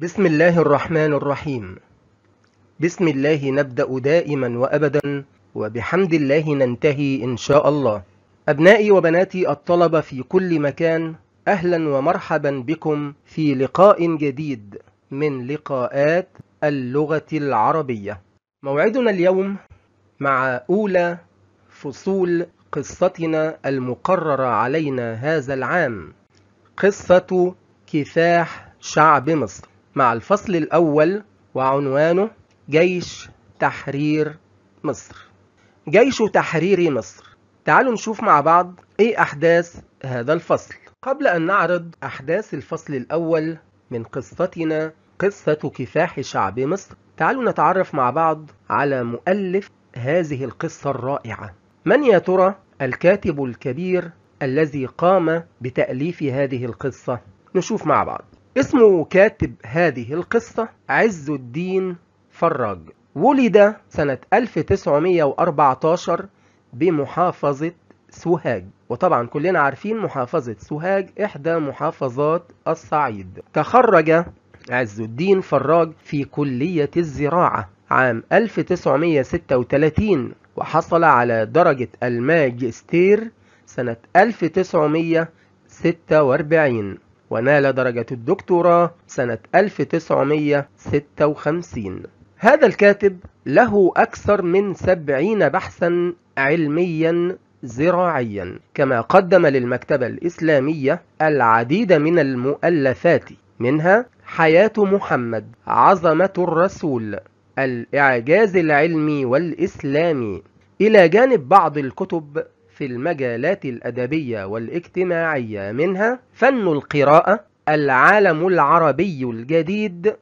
بسم الله الرحمن الرحيم بسم الله نبدأ دائما وأبدا وبحمد الله ننتهي إن شاء الله أبنائي وبناتي الطلبة في كل مكان أهلا ومرحبا بكم في لقاء جديد من لقاءات اللغة العربية موعدنا اليوم مع أولى فصول قصتنا المقررة علينا هذا العام قصة كفاح شعب مصر مع الفصل الأول وعنوانه جيش تحرير مصر جيش تحرير مصر تعالوا نشوف مع بعض ايه أحداث هذا الفصل قبل أن نعرض أحداث الفصل الأول من قصتنا قصة كفاح شعب مصر تعالوا نتعرف مع بعض على مؤلف هذه القصة الرائعة من يا ترى الكاتب الكبير الذي قام بتأليف هذه القصة نشوف مع بعض اسم كاتب هذه القصة عز الدين فراج ولد سنة 1914 بمحافظة سوهاج وطبعا كلنا عارفين محافظة سوهاج إحدى محافظات الصعيد تخرج عز الدين فراج في كلية الزراعة عام 1936 وحصل على درجة الماجستير سنة 1946 ونال درجة الدكتوراه سنة 1956 هذا الكاتب له أكثر من سبعين بحثا علميا زراعيا كما قدم للمكتبة الإسلامية العديد من المؤلفات منها حياة محمد عظمة الرسول الإعجاز العلمي والإسلامي إلى جانب بعض الكتب في المجالات الأدبية والاجتماعية منها فن القراءة العالم العربي الجديد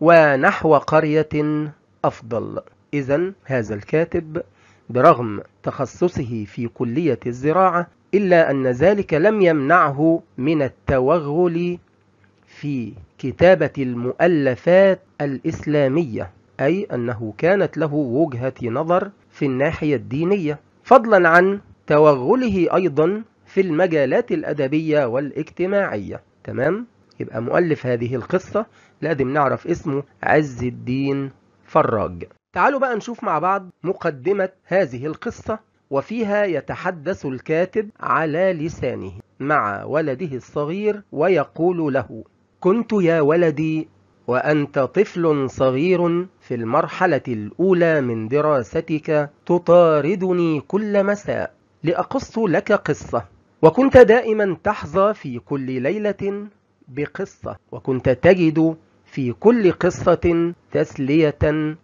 ونحو قرية أفضل إذا هذا الكاتب برغم تخصصه في كلية الزراعة إلا أن ذلك لم يمنعه من التوغل في كتابة المؤلفات الإسلامية أي أنه كانت له وجهة نظر في الناحية الدينية فضلا عن توغله أيضا في المجالات الأدبية والاجتماعية تمام؟ يبقى مؤلف هذه القصة لازم نعرف اسمه عز الدين فراج تعالوا بقى نشوف مع بعض مقدمة هذه القصة وفيها يتحدث الكاتب على لسانه مع ولده الصغير ويقول له كنت يا ولدي وأنت طفل صغير في المرحلة الأولى من دراستك تطاردني كل مساء لأقص لك قصة وكنت دائما تحظى في كل ليلة بقصة وكنت تجد في كل قصة تسلية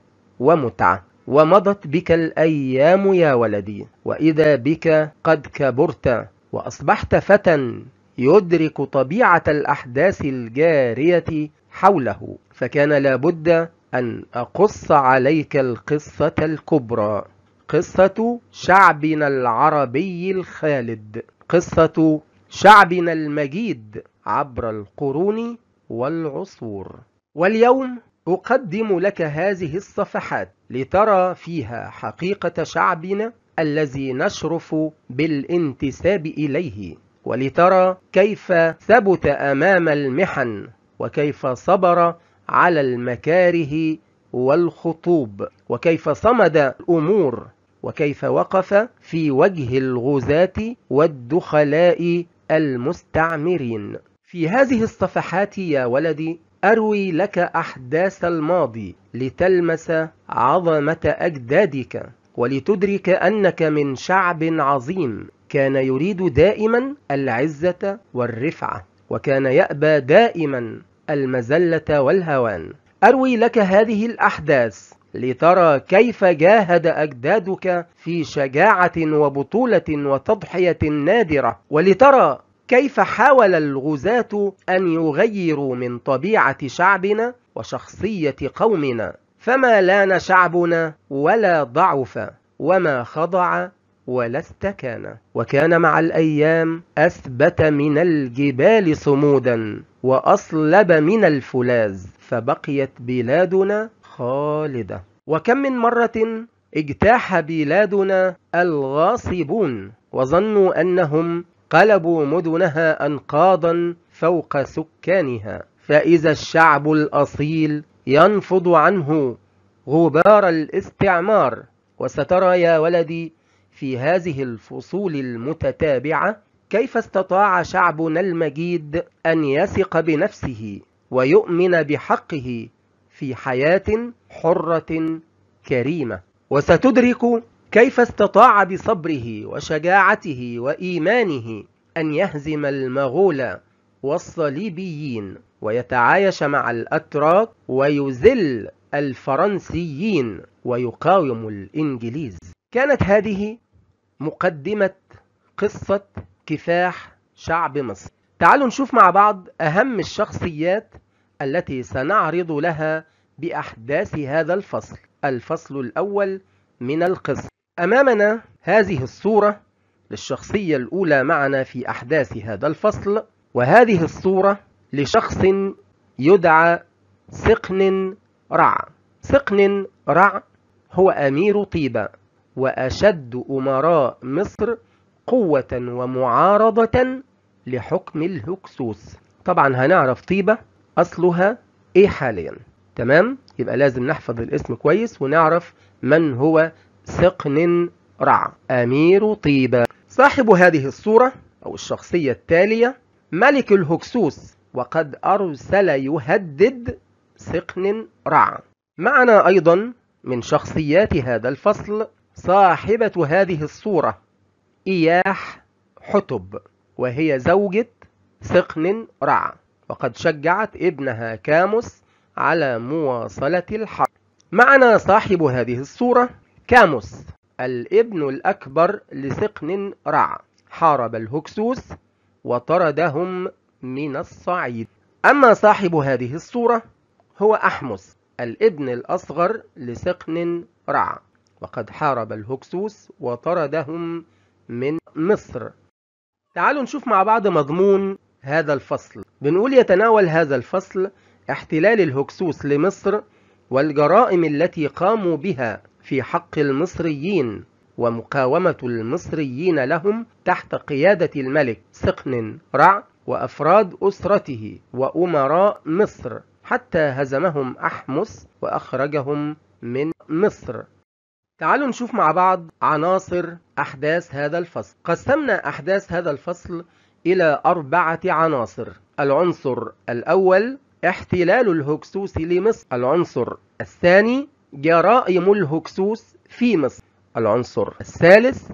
ومتعة ومضت بك الأيام يا ولدي وإذا بك قد كبرت وأصبحت فتى يدرك طبيعة الأحداث الجارية حوله فكان لابد أن أقص عليك القصة الكبرى قصة شعبنا العربي الخالد قصة شعبنا المجيد عبر القرون والعصور واليوم أقدم لك هذه الصفحات لترى فيها حقيقة شعبنا الذي نشرف بالانتساب إليه ولترى كيف ثبت أمام المحن وكيف صبر على المكاره والخطوب وكيف صمد الأمور وكيف وقف في وجه الغزاة والدخلاء المستعمرين في هذه الصفحات يا ولدي أروي لك أحداث الماضي لتلمس عظمة أجدادك ولتدرك أنك من شعب عظيم كان يريد دائما العزة والرفعة وكان يأبى دائما المزلة والهوان أروي لك هذه الأحداث لترى كيف جاهد أجدادك في شجاعة وبطولة وتضحية نادرة ولترى كيف حاول الغزاة أن يغيروا من طبيعة شعبنا وشخصية قومنا فما لان شعبنا ولا ضعف وما خضع ولا استكان وكان مع الأيام أثبت من الجبال صمودا وأصلب من الفولاذ فبقيت بلادنا خالدة وكم من مرة اجتاح بلادنا الغاصبون وظنوا أنهم قلبوا مدنها أنقاضا فوق سكانها فإذا الشعب الأصيل ينفض عنه غبار الاستعمار وسترى يا ولدي في هذه الفصول المتتابعة كيف استطاع شعبنا المجيد أن يثق بنفسه ويؤمن بحقه في حياة حرة كريمة وستدرك كيف استطاع بصبره وشجاعته وإيمانه أن يهزم المغول والصليبيين ويتعايش مع الأتراك ويذل الفرنسيين ويقاوم الإنجليز كانت هذه مقدمة قصة كفاح شعب مصر تعالوا نشوف مع بعض أهم الشخصيات التي سنعرض لها بأحداث هذا الفصل الفصل الأول من القصة أمامنا هذه الصورة للشخصية الأولى معنا في أحداث هذا الفصل وهذه الصورة لشخص يدعى سقن رع سقن رع هو أمير طيبة وأشد أمراء مصر قوة ومعارضة لحكم الهكسوس طبعا هنعرف طيبة أصلها إيه حاليا تمام يبقى لازم نحفظ الاسم كويس ونعرف من هو سقن رع أمير طيبة صاحب هذه الصورة أو الشخصية التالية ملك الهكسوس وقد أرسل يهدد سقن رع معنا أيضا من شخصيات هذا الفصل صاحبة هذه الصورة إياح حتب وهي زوجة سقن رع وقد شجعت ابنها كاموس على مواصلة الحرب معنا صاحب هذه الصورة كاموس الابن الأكبر لسقن رع حارب الهكسوس وطردهم من الصعيد أما صاحب هذه الصورة هو أحمس الابن الأصغر لسقن رع وقد حارب الهكسوس وطردهم من مصر تعالوا نشوف مع بعض مضمون هذا الفصل بنقول يتناول هذا الفصل احتلال الهكسوس لمصر والجرائم التي قاموا بها في حق المصريين ومقاومة المصريين لهم تحت قيادة الملك سقن رع وأفراد أسرته وأمراء مصر حتى هزمهم أحمس وأخرجهم من مصر تعالوا نشوف مع بعض عناصر أحداث هذا الفصل قسمنا أحداث هذا الفصل إلى أربعة عناصر العنصر الأول احتلال الهكسوس لمصر العنصر الثاني جرائم الهكسوس في مصر العنصر الثالث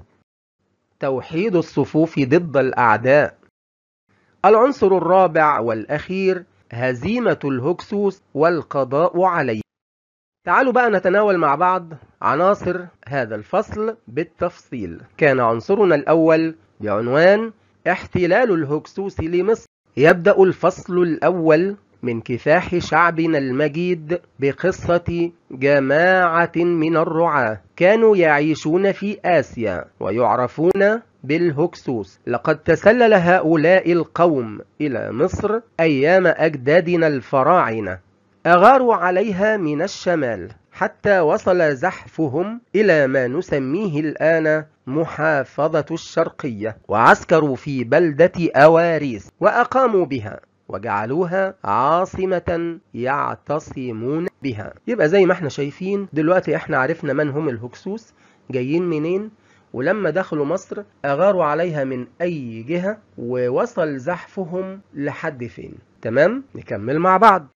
توحيد الصفوف ضد الأعداء العنصر الرابع والأخير هزيمة الهكسوس والقضاء عليه تعالوا بقى نتناول مع بعض عناصر هذا الفصل بالتفصيل كان عنصرنا الأول بعنوان احتلال الهكسوس لمصر يبدأ الفصل الأول من كفاح شعبنا المجيد بقصة جماعة من الرعاة كانوا يعيشون في آسيا ويعرفون بالهكسوس لقد تسلل هؤلاء القوم إلى مصر أيام أجدادنا الفراعنة أغاروا عليها من الشمال حتى وصل زحفهم إلى ما نسميه الآن محافظة الشرقية وعسكروا في بلدة أواريس وأقاموا بها وجعلوها عاصمة يعتصمون بها يبقى زي ما احنا شايفين دلوقتي احنا عرفنا من هم الهكسوس جايين منين ولما دخلوا مصر أغاروا عليها من أي جهة ووصل زحفهم لحد فين تمام نكمل مع بعض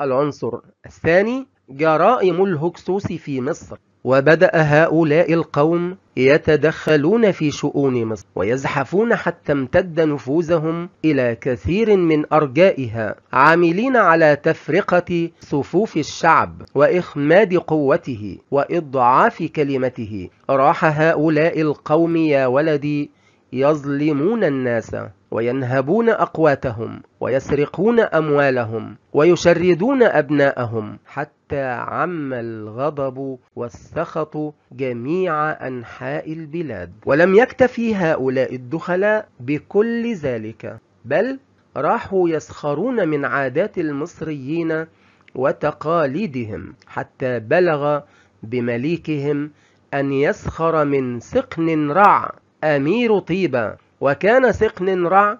العنصر الثاني جرائم الهكسوس في مصر وبدأ هؤلاء القوم يتدخلون في شؤون مصر ويزحفون حتى امتد نفوذهم إلى كثير من أرجائها عاملين على تفرقة صفوف الشعب وإخماد قوته وإضعاف كلمته راح هؤلاء القوم يا ولدي يظلمون الناس وينهبون أقواتهم ويسرقون أموالهم ويشردون أبناءهم حتى عم الغضب والسخط جميع أنحاء البلاد ولم يكتفي هؤلاء الدخلاء بكل ذلك بل راحوا يسخرون من عادات المصريين وتقاليدهم حتى بلغ بمليكهم أن يسخر من سقن رع أمير طيبة وكان سقن رع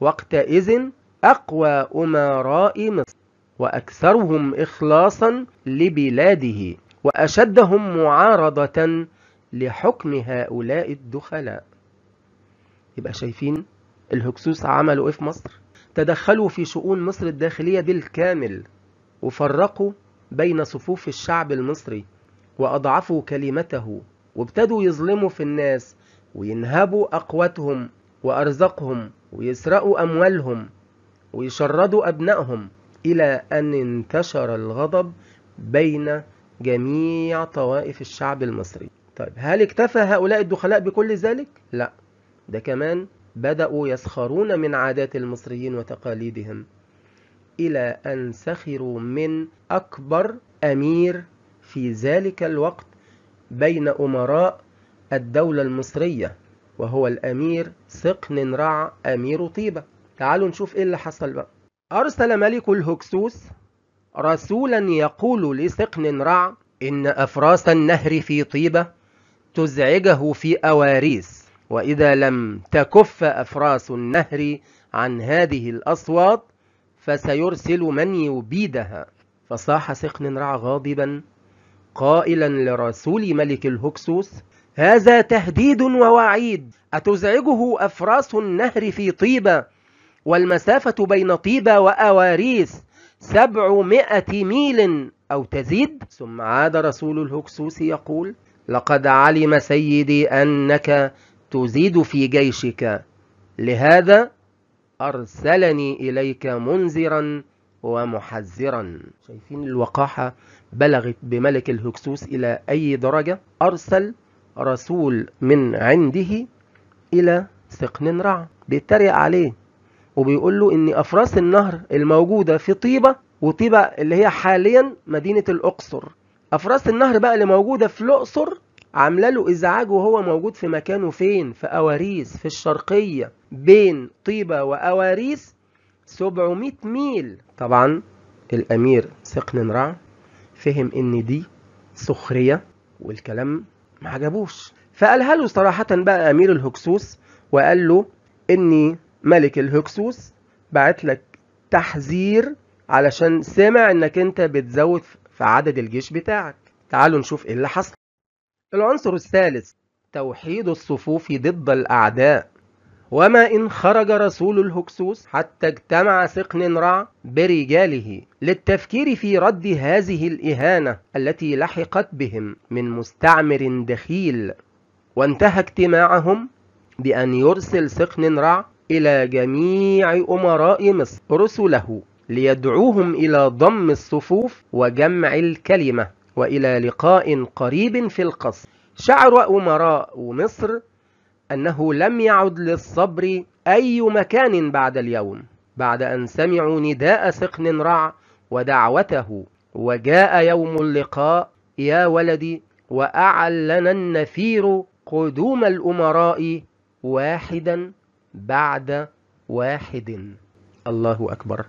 وقتئذ أقوى أمراء مصر وأكثرهم إخلاصا لبلاده وأشدهم معارضة لحكم هؤلاء الدخلاء يبقى شايفين الهكسوس عملوا إيه في مصر تدخلوا في شؤون مصر الداخلية بالكامل وفرقوا بين صفوف الشعب المصري وأضعفوا كلمته وابتدوا يظلموا في الناس وينهبوا أقوتهم وأرزقهم ويسرقوا أموالهم ويشردوا أبنائهم إلى أن انتشر الغضب بين جميع طوائف الشعب المصري طيب هل اكتفى هؤلاء الدخلاء بكل ذلك؟ لا ده كمان بدأوا يسخرون من عادات المصريين وتقاليدهم إلى أن سخروا من أكبر أمير في ذلك الوقت بين أمراء الدولة المصرية وهو الأمير سقن رع أمير طيبة تعالوا نشوف إيه اللي حصل بقى أرسل ملك الهكسوس رسولا يقول لسقن رع إن أفراس النهر في طيبة تزعجه في أواريس وإذا لم تكف أفراس النهر عن هذه الأصوات فسيرسل من يبيدها فصاح سقن رع غاضبا قائلا لرسول ملك الهكسوس هذا تهديد ووعيد أتزعجه أفراس النهر في طيبة والمسافة بين طيبة وأواريس سبعمائة ميل أو تزيد ثم عاد رسول الهكسوس يقول لقد علم سيدي أنك تزيد في جيشك لهذا أرسلني إليك منذرا ومحذرا شايفين الوقاحة بلغت بملك الهكسوس إلى أي درجة أرسل رسول من عنده إلى سقن رع بيتريق عليه وبيقول له إن أفراس النهر الموجودة في طيبة وطيبة اللي هي حاليا مدينة الأقصر أفراس النهر بقى اللي موجودة في الأقصر عامله له ازعاج وهو موجود في مكانه فين في اواريس في الشرقيه بين طيبه واواريس 700 ميل طبعا الامير سقننرع فهم ان دي سخريه والكلام ما عجبوش فقالها له صراحة بقى أمير الهكسوس وقال له إني ملك الهكسوس بعت لك تحذير علشان سمع إنك أنت بتزود في عدد الجيش بتاعك تعالوا نشوف إيه اللي حصل العنصر الثالث توحيد الصفوف ضد الأعداء وما إن خرج رسول الهكسوس حتى اجتمع سقن رع برجاله للتفكير في رد هذه الإهانة التي لحقت بهم من مستعمر دخيل وانتهى اجتماعهم بأن يرسل سقن رع إلى جميع أمراء مصر رسله ليدعوهم إلى ضم الصفوف وجمع الكلمة وإلى لقاء قريب في القصر شعر أمراء مصر أنه لم يعد للصبر أي مكان بعد اليوم بعد أن سمعوا نداء سقن رع ودعوته وجاء يوم اللقاء يا ولدي وأعلن النفير قدوم الأمراء واحدا بعد واحد الله أكبر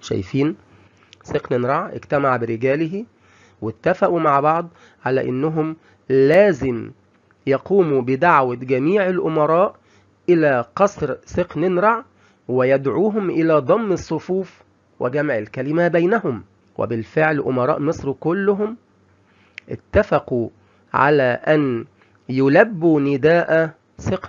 شايفين سقن رع اجتمع برجاله واتفقوا مع بعض على انهم لازم يقوم بدعوة جميع الأمراء إلى قصر ننرع ويدعوهم إلى ضم الصفوف وجمع الكلمة بينهم وبالفعل أمراء مصر كلهم اتفقوا على أن يلبوا نداء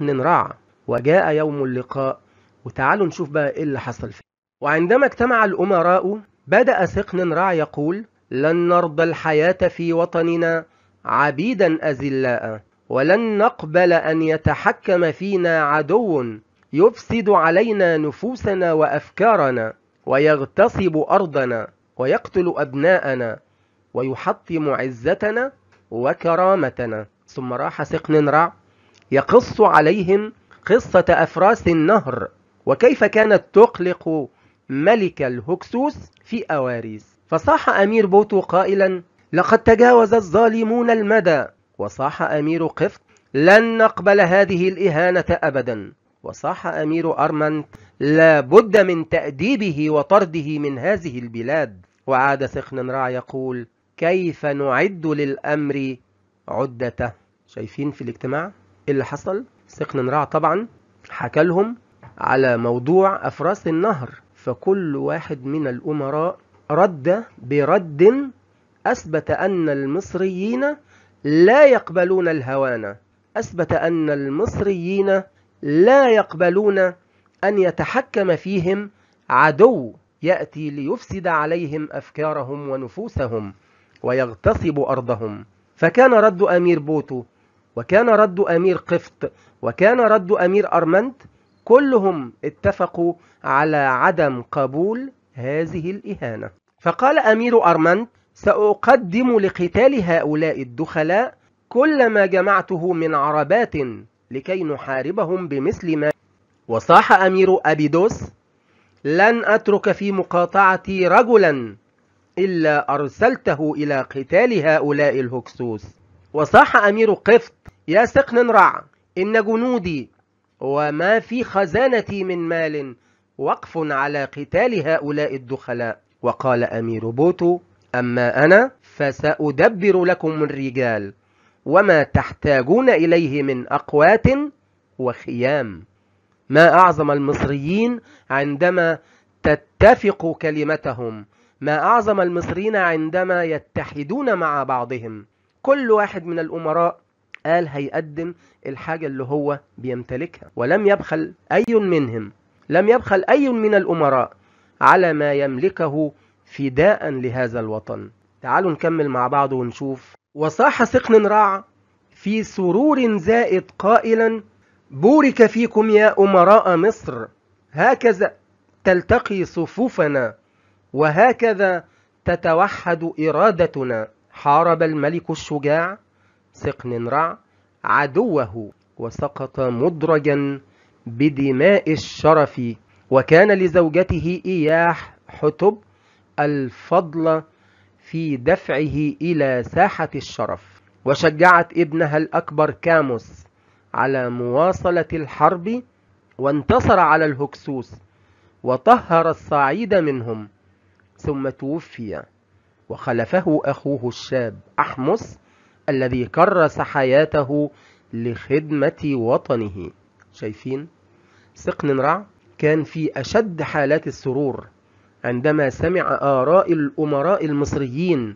ننرع وجاء يوم اللقاء وتعالوا نشوف بقى إيه اللي حصل فيه وعندما اجتمع الأمراء بدأ ننرع يقول لن نرضى الحياة في وطننا عبيدا أزلاء ولن نقبل أن يتحكم فينا عدو يفسد علينا نفوسنا وأفكارنا ويغتصب أرضنا ويقتل أبناءنا ويحطم عزتنا وكرامتنا ثم راح سقن رع يقص عليهم قصة أفراس النهر وكيف كانت تقلق ملك الهكسوس في أواريس فصاح أمير بوتو قائلا لقد تجاوز الظالمون المدى وصاح أمير قفط لن نقبل هذه الإهانة أبدا وصاح أمير أرمنت لا بد من تأديبه وطرده من هذه البلاد وعاد راع يقول كيف نعد للأمر عدته شايفين في الاجتماع إيه اللي حصل راع طبعا حكى لهم على موضوع أفراس النهر فكل واحد من الأمراء رد برد أثبت أن المصريين لا يقبلون الهوانة أثبت أن المصريين لا يقبلون أن يتحكم فيهم عدو يأتي ليفسد عليهم أفكارهم ونفوسهم ويغتصب أرضهم فكان رد أمير بوتو وكان رد أمير قفط وكان رد أمير أرمنت كلهم اتفقوا على عدم قبول هذه الإهانة فقال أمير أرمنت سأقدم لقتال هؤلاء الدخلاء كل ما جمعته من عربات لكي نحاربهم بمثل ما وصاح أمير أبيدوس لن أترك في مقاطعتي رجلا إلا أرسلته إلى قتال هؤلاء الهكسوس وصاح أمير قفط يا سقن رع إن جنودي وما في خزانتي من مال وقف على قتال هؤلاء الدخلاء وقال أمير بوتو أما أنا فسأدبر لكم الرجال وما تحتاجون إليه من أقوات وخيام ما أعظم المصريين عندما تتفق كلمتهم ما أعظم المصريين عندما يتحدون مع بعضهم كل واحد من الأمراء قال هيقدم الحاجة اللي هو بيمتلكها ولم يبخل أي منهم لم يبخل أي من الأمراء على ما يملكه فداء لهذا الوطن تعالوا نكمل مع بعض ونشوف وصاح سقن رع في سرور زائد قائلا بورك فيكم يا أمراء مصر هكذا تلتقي صفوفنا وهكذا تتوحد إرادتنا حارب الملك الشجاع سقن رع عدوه وسقط مدرجا بدماء الشرف وكان لزوجته إياح حتب الفضل في دفعه إلى ساحة الشرف وشجعت ابنها الأكبر كاموس على مواصلة الحرب وانتصر على الهكسوس وطهر الصعيد منهم ثم توفي وخلفه أخوه الشاب أحمس الذي كرس حياته لخدمة وطنه شايفين؟ سقن رع كان في أشد حالات السرور عندما سمع آراء الأمراء المصريين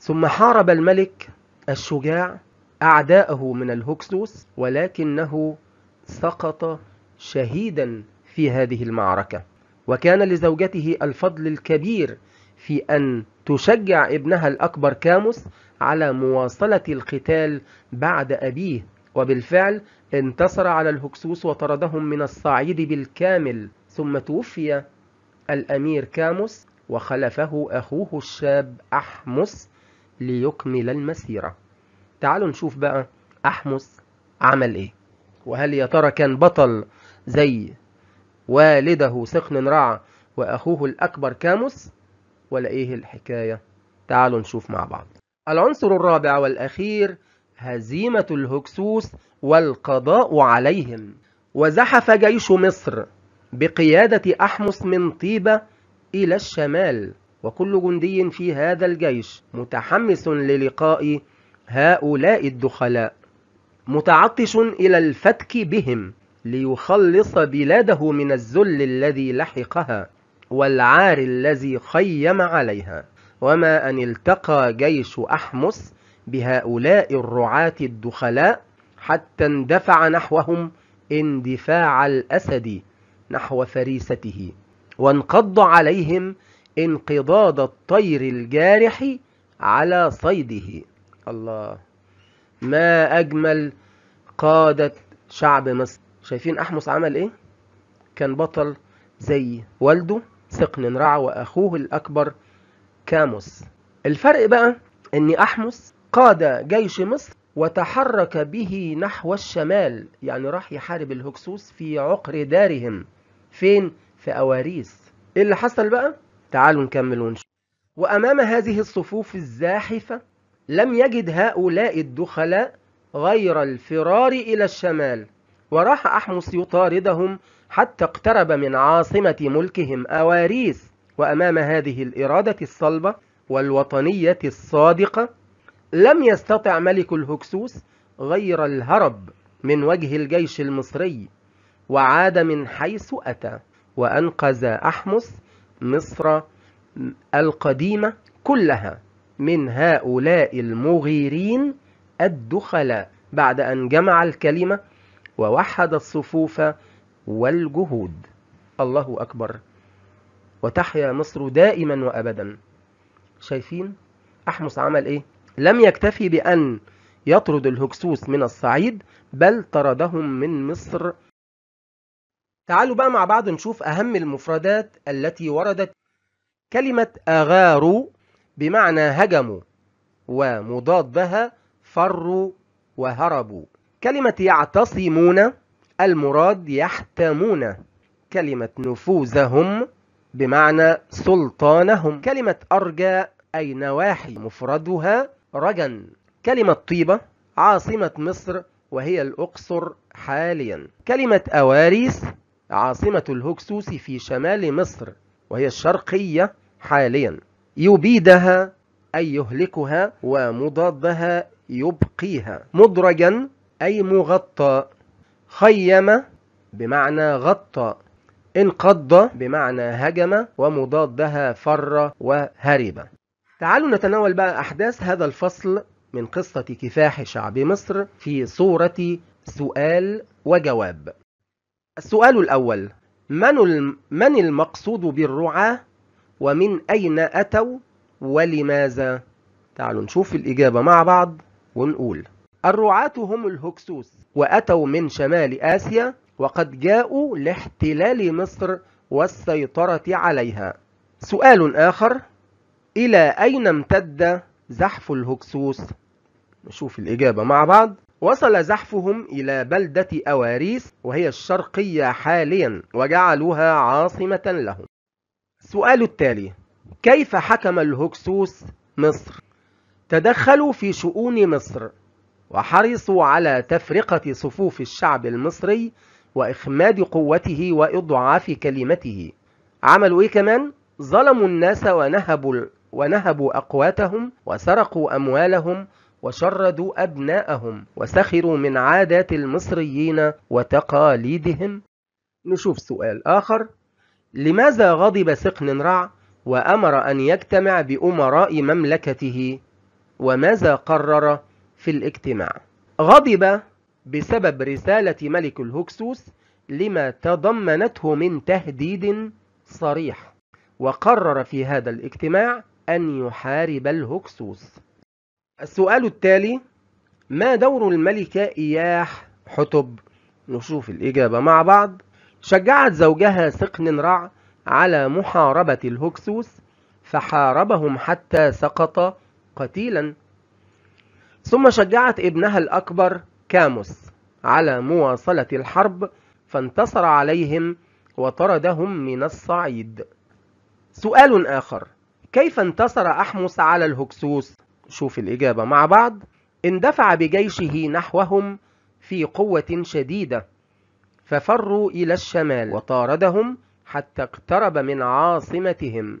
ثم حارب الملك الشجاع أعداءه من الهكسوس ولكنه سقط شهيدا في هذه المعركة وكان لزوجته الفضل الكبير في أن تشجع ابنها الأكبر كاموس على مواصلة القتال بعد أبيه وبالفعل انتصر على الهكسوس وطردهم من الصعيد بالكامل ثم توفي الأمير كاموس وخلفه أخوه الشاب أحمس ليكمل المسيرة تعالوا نشوف بقى أحمس عمل إيه وهل يا ترى كان بطل زي والده سقن رع وأخوه الأكبر كاموس ولا إيه الحكاية تعالوا نشوف مع بعض العنصر الرابع والأخير هزيمة الهكسوس والقضاء عليهم وزحف جيش مصر بقيادة أحمص من طيبة إلى الشمال وكل جندي في هذا الجيش متحمس للقاء هؤلاء الدخلاء متعطش إلى الفتك بهم ليخلص بلاده من الذل الذي لحقها والعار الذي خيم عليها وما أن التقى جيش أحمس بهؤلاء الرعاة الدخلاء حتى اندفع نحوهم اندفاع الأسد نحو فريسته وانقض عليهم انقضاض الطير الجارح على صيده الله ما أجمل قادة شعب مصر شايفين أحمس عمل إيه؟ كان بطل زي والده سقن رع وأخوه الأكبر كاموس الفرق بقى أن أحمس قاد جيش مصر وتحرك به نحو الشمال يعني راح يحارب الهكسوس في عقر دارهم فين في أواريس إيه اللي حصل بقى؟ تعالوا نكمل ونشوف وأمام هذه الصفوف الزاحفة لم يجد هؤلاء الدخلاء غير الفرار إلى الشمال وراح أحمس يطاردهم حتى اقترب من عاصمة ملكهم أواريس وأمام هذه الإرادة الصلبة والوطنية الصادقة لم يستطع ملك الهكسوس غير الهرب من وجه الجيش المصري وعاد من حيث أتى وأنقذ أحمس مصر القديمة كلها من هؤلاء المغيرين الدخلاء بعد أن جمع الكلمة ووحد الصفوف والجهود الله أكبر وتحيا مصر دائما وأبدا شايفين أحمس عمل إيه لم يكتفي بأن يطرد الهكسوس من الصعيد بل طردهم من مصر تعالوا بقى مع بعض نشوف أهم المفردات التي وردت كلمة أغاروا بمعنى هجموا ومضادها فروا وهربوا كلمة يعتصمون المراد يحتمون كلمة نفوذهم بمعنى سلطانهم كلمة أرجى أي نواحي مفردها رجا كلمة طيبة عاصمة مصر وهي الأقصر حاليا كلمة أواريس عاصمة الهكسوس في شمال مصر وهي الشرقية حاليا يبيدها أي يهلكها ومضادها يبقيها مدرجا أي مغطى خيم بمعنى غطى انقض بمعنى هجم ومضادها فر وهرب تعالوا نتناول بقى أحداث هذا الفصل من قصة كفاح شعب مصر في صورة سؤال وجواب السؤال الأول من من المقصود بالرعاة ومن أين أتوا ولماذا؟ تعالوا نشوف الإجابة مع بعض ونقول الرعاة هم الهكسوس وأتوا من شمال آسيا وقد جاءوا لاحتلال مصر والسيطرة عليها سؤال آخر إلى أين امتد زحف الهكسوس؟ نشوف الإجابة مع بعض وصل زحفهم إلى بلدة أواريس وهي الشرقية حاليا وجعلوها عاصمة لهم السؤال التالي كيف حكم الهكسوس مصر؟ تدخلوا في شؤون مصر وحرصوا على تفرقة صفوف الشعب المصري وإخماد قوته وإضعاف كلمته عملوا إيه كمان؟ ظلموا الناس ونهبوا, ونهبوا أقواتهم وسرقوا أموالهم وشردوا أبناءهم وسخروا من عادات المصريين وتقاليدهم نشوف سؤال آخر لماذا غضب سقن رع وأمر أن يجتمع بأمراء مملكته وماذا قرر في الاجتماع غضب بسبب رسالة ملك الهكسوس لما تضمنته من تهديد صريح وقرر في هذا الاجتماع أن يحارب الهكسوس السؤال التالي ما دور الملكة إياح حتب نشوف الإجابة مع بعض شجعت زوجها سقن رع على محاربة الهكسوس فحاربهم حتى سقط قتيلا ثم شجعت ابنها الأكبر كاموس على مواصلة الحرب فانتصر عليهم وطردهم من الصعيد سؤال آخر كيف انتصر أحمس على الهكسوس شوف الإجابة مع بعض اندفع بجيشه نحوهم في قوة شديدة ففروا إلى الشمال وطاردهم حتى اقترب من عاصمتهم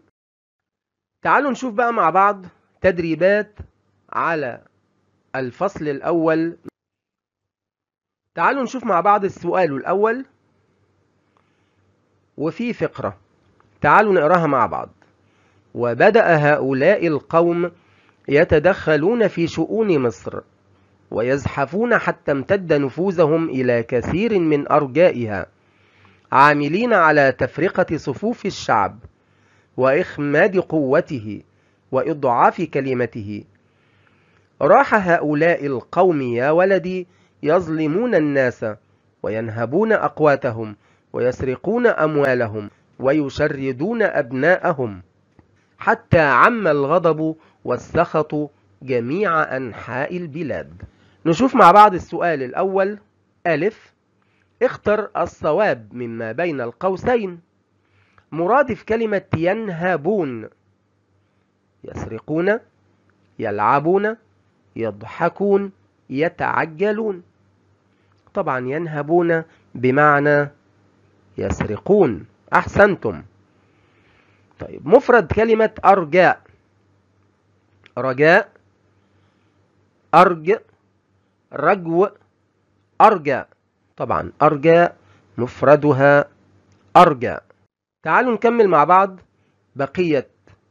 تعالوا نشوف بقى مع بعض تدريبات على الفصل الأول تعالوا نشوف مع بعض السؤال الأول وفي فقرة تعالوا نقراها مع بعض وبدأ هؤلاء القوم يتدخلون في شؤون مصر ويزحفون حتى امتد نفوذهم إلى كثير من أرجائها عاملين على تفرقة صفوف الشعب وإخماد قوته وإضعاف كلمته راح هؤلاء القوم يا ولدي يظلمون الناس وينهبون أقواتهم ويسرقون أموالهم ويشردون أبناءهم حتى عم الغضب والسخط جميع أنحاء البلاد نشوف مع بعض السؤال الأول ألف اختر الصواب مما بين القوسين مرادف كلمة ينهبون يسرقون يلعبون يضحكون يتعجلون طبعا ينهبون بمعنى يسرقون أحسنتم طيب مفرد كلمة أرجاء رجاء أرج رجو أرجى طبعا أرجى مفردها أرجى تعالوا نكمل مع بعض بقية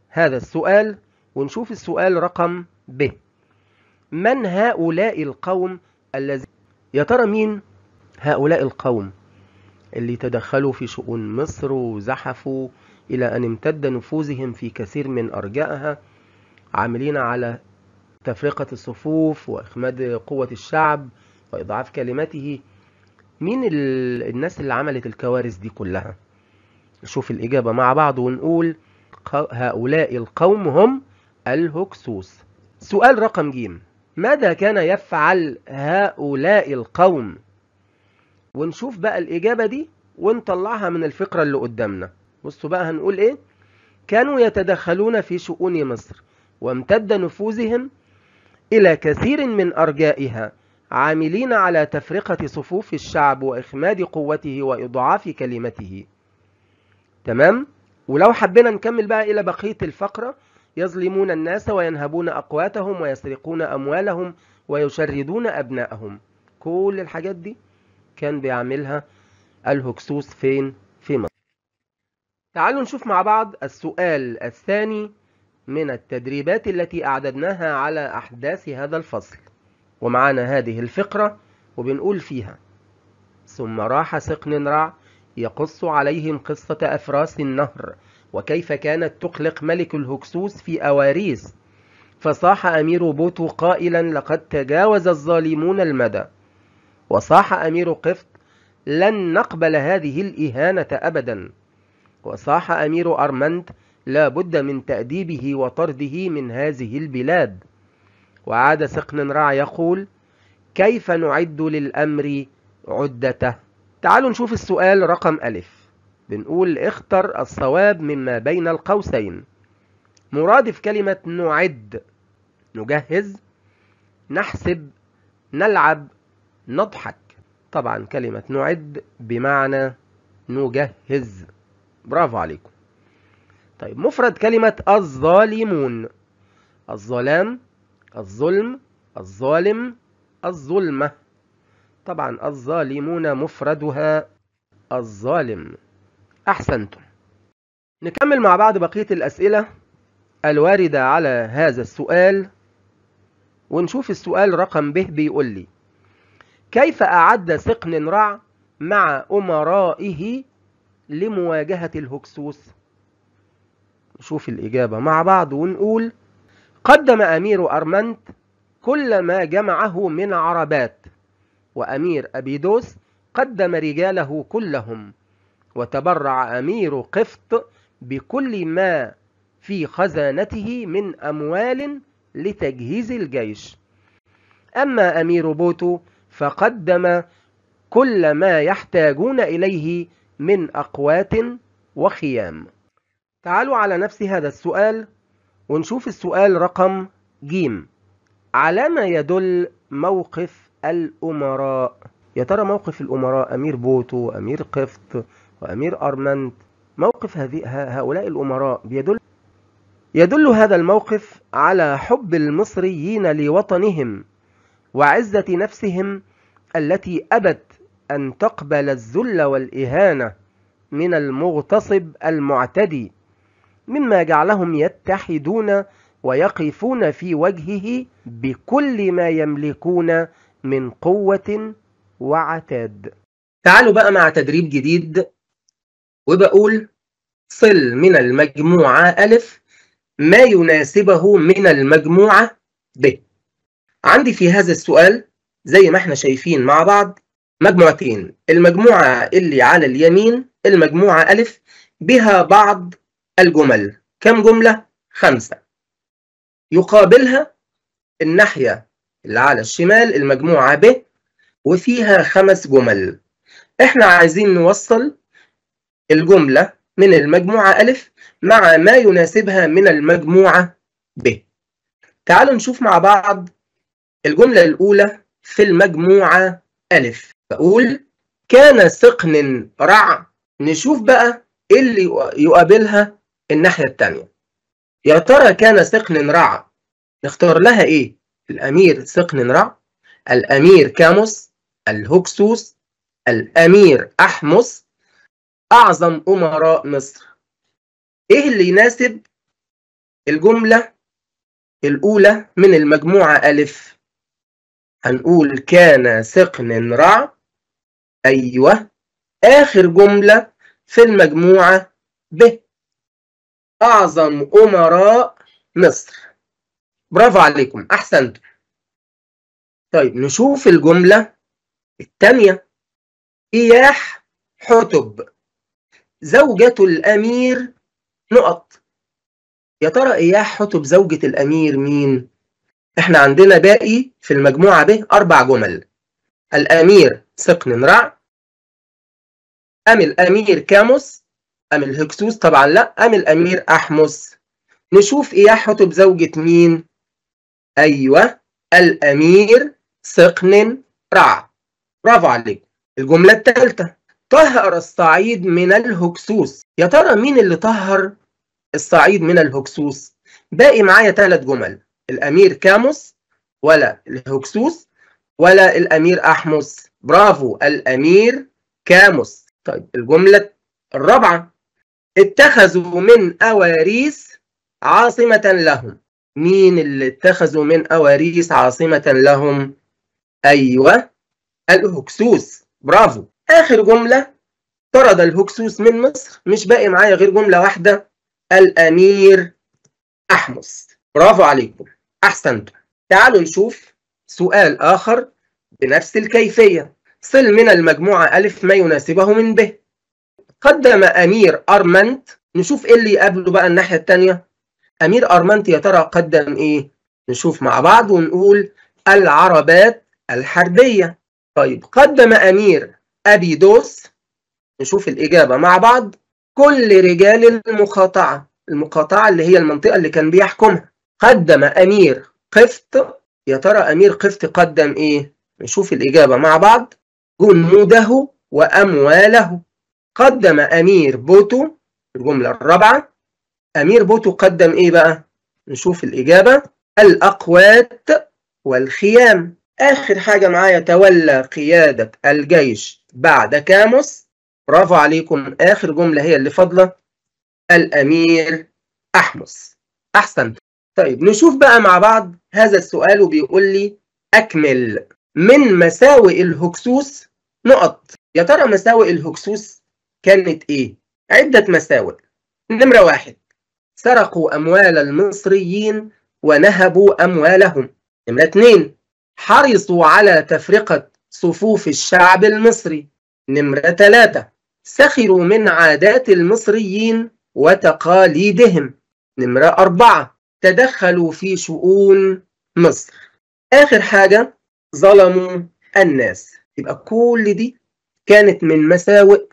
هذا السؤال ونشوف السؤال رقم ب من هؤلاء القوم الذين يا ترى مين هؤلاء القوم اللي تدخلوا في شؤون مصر وزحفوا إلى أن امتد نفوذهم في كثير من أرجائها عاملين على تفرقة الصفوف وإخماد قوة الشعب وإضعاف كلمته مين الناس اللي عملت الكوارث دي كلها نشوف الإجابة مع بعض ونقول هؤلاء القوم هم الهكسوس سؤال رقم جيم ماذا كان يفعل هؤلاء القوم ونشوف بقى الإجابة دي ونطلعها من الفقرة اللي قدامنا بصوا بقى هنقول إيه كانوا يتدخلون في شؤون مصر وامتد نفوذهم إلى كثير من أرجائها عاملين على تفرقة صفوف الشعب وإخماد قوته وإضعاف كلمته تمام؟ ولو حبينا نكمل بقى إلى بقية الفقرة يظلمون الناس وينهبون أقواتهم ويسرقون أموالهم ويشردون أبنائهم كل الحاجات دي كان بيعملها الهكسوس فين في مصر تعالوا نشوف مع بعض السؤال الثاني من التدريبات التي أعددناها على أحداث هذا الفصل ومعانا هذه الفقرة وبنقول فيها ثم راح سقن رع يقص عليهم قصة أفراس النهر وكيف كانت تقلق ملك الهكسوس في أواريس فصاح أمير بوتو قائلا لقد تجاوز الظالمون المدى وصاح أمير قفط لن نقبل هذه الإهانة أبدا وصاح أمير أرمنت لا بد من تأديبه وطرده من هذه البلاد وعاد سقن رع يقول كيف نعد للأمر عدته تعالوا نشوف السؤال رقم ألف بنقول اختر الصواب مما بين القوسين مرادف كلمة نعد نجهز نحسب نلعب نضحك طبعا كلمة نعد بمعنى نجهز برافو عليكم طيب مفرد كلمة الظالمون الظلام الظلم الظالم الظلمة طبعا الظالمون مفردها الظالم أحسنتم نكمل مع بعض بقية الأسئلة الواردة على هذا السؤال ونشوف السؤال رقم به بيقول لي كيف أعد سقن رع مع أمرائه لمواجهة الهكسوس نشوف الإجابة مع بعض ونقول قدم أمير أرمنت كل ما جمعه من عربات وأمير أبيدوس قدم رجاله كلهم وتبرع أمير قفط بكل ما في خزانته من أموال لتجهيز الجيش أما أمير بوتو فقدم كل ما يحتاجون إليه من أقوات وخيام تعالوا على نفس هذا السؤال ونشوف السؤال رقم ج على ما يدل موقف الأمراء يا ترى موقف الأمراء أمير بوتو وأمير قفط وأمير أرمنت موقف هذه هؤلاء الأمراء بيدل يدل هذا الموقف على حب المصريين لوطنهم وعزة نفسهم التي أبت أن تقبل الذل والإهانة من المغتصب المعتدي مما جعلهم يتحدون ويقفون في وجهه بكل ما يملكون من قوة وعتاد تعالوا بقى مع تدريب جديد وبقول صل من المجموعة ألف ما يناسبه من المجموعة ب عندي في هذا السؤال زي ما احنا شايفين مع بعض مجموعتين المجموعة اللي على اليمين المجموعة ألف بها بعض الجمل كم جملة؟ خمسة يقابلها الناحية اللي على الشمال المجموعة ب وفيها خمس جمل احنا عايزين نوصل الجملة من المجموعة أ مع ما يناسبها من المجموعة ب تعالوا نشوف مع بعض الجملة الأولى في المجموعة أ بقول كان سقن رع نشوف بقى إيه اللي يقابلها الناحية التانية يا ترى كان سقن رع نختار لها إيه؟ الأمير سقن رع الأمير كاموس الهكسوس الأمير أحمس أعظم أمراء مصر إيه اللي يناسب الجملة الأولى من المجموعة ألف هنقول كان سقن رع أيوة آخر جملة في المجموعة ب أعظم أمراء مصر برافو عليكم أحسنتم طيب نشوف الجملة الثانية إياح حتب زوجة الأمير نقط يا ترى إياح حتب زوجة الأمير مين؟ إحنا عندنا باقي في المجموعة ب أربع جمل الأمير سقن رع أم الأمير كاموس أم الهكسوس طبعا لا أم الأمير أحمس نشوف إياح حتب زوجة مين أيوة الأمير سقن رع برافو عليك الجملة الثالثة طهر الصعيد من الهكسوس يا ترى مين اللي طهر الصعيد من الهكسوس باقي معايا ثلاث جمل الأمير كاموس ولا الهكسوس ولا الأمير أحمس برافو الأمير كاموس طيب الجملة الرابعة اتخذوا من أواريس عاصمة لهم مين اللي اتخذوا من أواريس عاصمة لهم أيوة الهكسوس برافو آخر جملة طرد الهكسوس من مصر مش باقي معايا غير جملة واحدة الأمير أحمس برافو عليكم أحسنتم تعالوا نشوف سؤال آخر بنفس الكيفية صل من المجموعة ألف ما يناسبه من ب قدم امير ارمنت نشوف ايه اللي يقابله بقى الناحيه الثانيه امير ارمنت يا ترى قدم ايه نشوف مع بعض ونقول العربات الحربيه طيب قدم امير ابي دوس نشوف الاجابه مع بعض كل رجال المقاطعه المقاطعه اللي هي المنطقه اللي كان بيحكمها قدم امير قفط يا ترى امير قفط قدم ايه نشوف الاجابه مع بعض جنوده وامواله قدم أمير بوتو الجملة الرابعة أمير بوتو قدم إيه بقى؟ نشوف الإجابة الأقوات والخيام آخر حاجة معايا تولى قيادة الجيش بعد كاموس برافو عليكم آخر جملة هي اللي فاضلة الأمير أحمس أحسنت طيب نشوف بقى مع بعض هذا السؤال وبيقول لي أكمل من مساوئ الهكسوس نقط يا ترى مساوئ الهكسوس كانت إيه؟ عدة مساوئ نمرة واحد سرقوا أموال المصريين ونهبوا أموالهم نمرة اتنين حرصوا على تفرقة صفوف الشعب المصري نمرة ثلاثة سخروا من عادات المصريين وتقاليدهم نمرة أربعة تدخلوا في شؤون مصر آخر حاجة ظلموا الناس يبقى كل دي كانت من مساوئ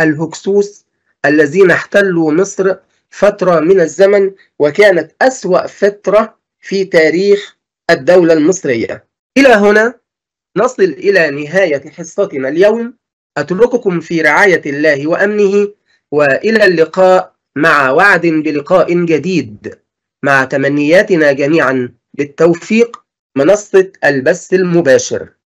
الهكسوس الذين احتلوا مصر فترة من الزمن وكانت أسوأ فترة في تاريخ الدولة المصرية إلى هنا نصل إلى نهاية حصتنا اليوم أترككم في رعاية الله وأمنه وإلى اللقاء مع وعد بلقاء جديد مع تمنياتنا جميعا بالتوفيق منصة البث المباشر